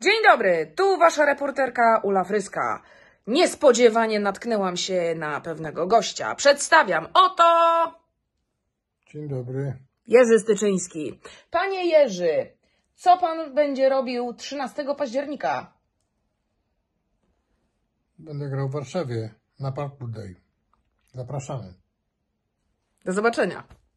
Dzień dobry, tu wasza reporterka Ula Fryska. Niespodziewanie natknęłam się na pewnego gościa. Przedstawiam oto. Dzień dobry. Jerzy Styczyński. Panie Jerzy, co pan będzie robił 13 października? Będę grał w Warszawie na Park Day. Zapraszamy. Do zobaczenia.